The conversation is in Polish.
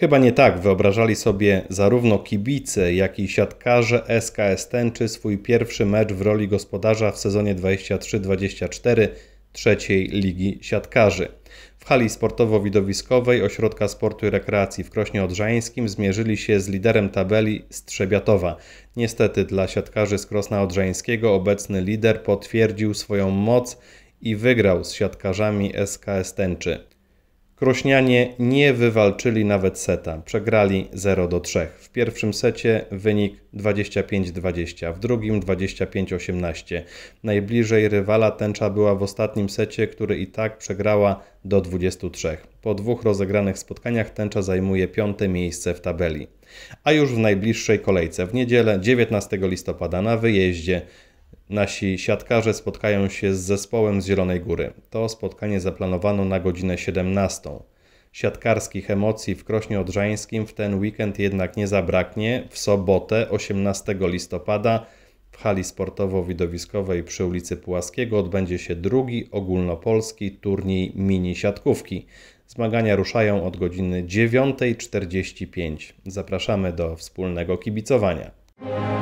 Chyba nie tak wyobrażali sobie zarówno kibice, jak i siatkarze SKS Tęczy swój pierwszy mecz w roli gospodarza w sezonie 23-24 trzeciej Ligi Siatkarzy. W hali sportowo-widowiskowej Ośrodka Sportu i Rekreacji w Krośnie Odrzańskim zmierzyli się z liderem tabeli Strzebiatowa. Niestety dla siatkarzy z Krosna Odrzańskiego obecny lider potwierdził swoją moc i wygrał z siatkarzami SKS Tęczy. Krośnianie nie wywalczyli nawet seta, przegrali 0 do 3. W pierwszym secie wynik 25-20, w drugim 25-18. Najbliżej rywala tęcza była w ostatnim secie, który i tak przegrała do 23. Po dwóch rozegranych spotkaniach tęcza zajmuje piąte miejsce w tabeli. A już w najbliższej kolejce w niedzielę 19 listopada na wyjeździe Nasi siatkarze spotkają się z zespołem z Zielonej Góry. To spotkanie zaplanowano na godzinę 17. Siatkarskich emocji w Krośnie Odrzańskim w ten weekend jednak nie zabraknie. W sobotę 18 listopada w hali sportowo-widowiskowej przy ulicy Pułaskiego odbędzie się drugi ogólnopolski turniej mini siatkówki. Zmagania ruszają od godziny 9.45. Zapraszamy do wspólnego kibicowania.